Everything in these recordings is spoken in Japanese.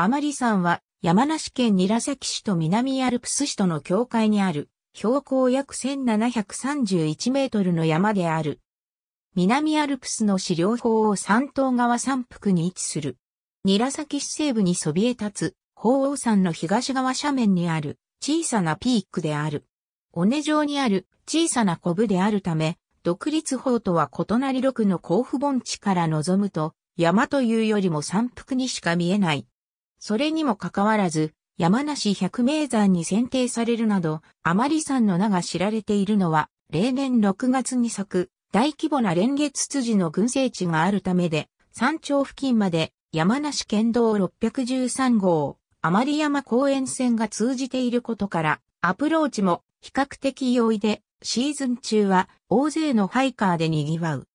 甘利山は山梨県韮崎市と南アルプス市との境界にある標高約1731メートルの山である。南アルプスの資料法を山東側山腹に位置する。韮崎市西部にそびえ立つ、鳳凰山の東側斜面にある小さなピークである。尾根上にある小さなコブであるため、独立法とは異なり六の甲府盆地から望むと、山というよりも山腹にしか見えないそれにもかかわらず、山梨百名山に選定されるなど、あまり山の名が知られているのは、例年6月に咲く大規模な連月辻の群生地があるためで、山頂付近まで山梨県道613号、あまり山公園線が通じていることから、アプローチも比較的容易で、シーズン中は大勢のハイカーで賑わう。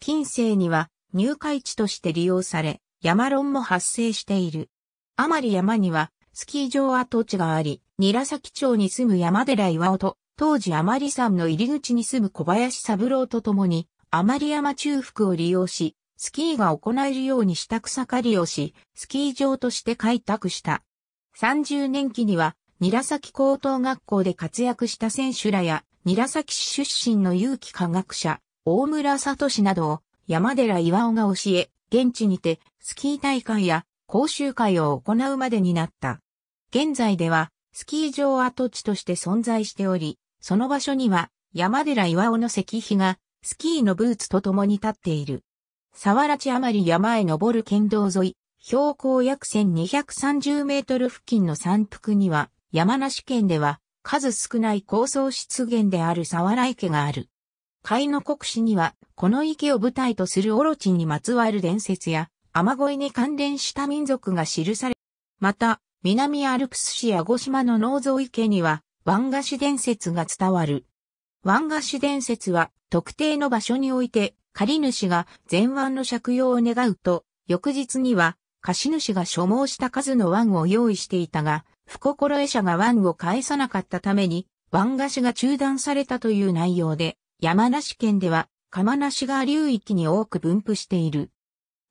近世には入会地として利用され、山論も発生している。甘利山には、スキー場跡地があり、韮崎町に住む山寺岩尾と、当時甘利山の入り口に住む小林三郎と共に、甘利山中腹を利用し、スキーが行えるようにした草刈りをし、スキー場として開拓した。30年期には、韮崎高等学校で活躍した選手らや、韮崎市出身の有機科学者、大村聡などを山寺岩尾が教え、現地にて、スキー大会や講習会を行うまでになった。現在では、スキー場跡地として存在しており、その場所には、山寺岩尾の石碑が、スキーのブーツと共に立っている。沢原地余り山へ登る県道沿い、標高約1230メートル付近の山腹には、山梨県では、数少ない高層湿原である沢原池がある。海の国史には、この池を舞台とするオロチにまつわる伝説や、雨乞いに関連した民族が記され、また、南アルプス市や五島の農蔵池には、湾菓子伝説が伝わる。湾菓子伝説は、特定の場所において、借主が前腕の借用を願うと、翌日には、貸主が所望した数の湾を用意していたが、不心得者が湾を返さなかったために、湾菓子が中断されたという内容で、山梨県では、釜梨川流域に多く分布している。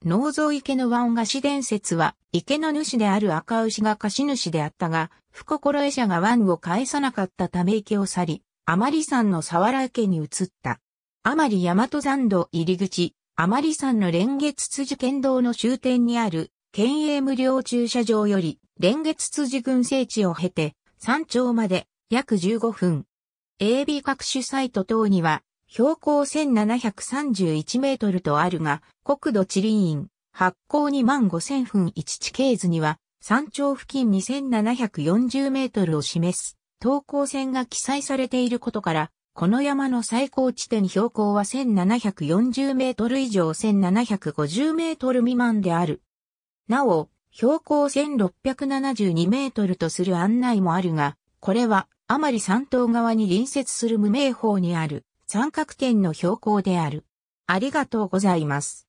農蔵池の湾菓子伝説は、池の主である赤牛が貸主であったが、福心者が湾を返さなかったため池を去り、甘利山の沢原池に移った。甘利大和山道入り口、甘利山の連月辻県道の終点にある、県営無料駐車場より、連月辻群生地を経て、山頂まで約15分。AB 各種サイト等には、標高1731メートルとあるが、国土地理院、発行2万5000分1地形図には、山頂付近2740メートルを示す、東高線が記載されていることから、この山の最高地点標高は1740メートル以上1750メートル未満である。なお、標高1672メートルとする案内もあるが、これは、あまり山東側に隣接する無名峰にある。三角点の標高である。ありがとうございます。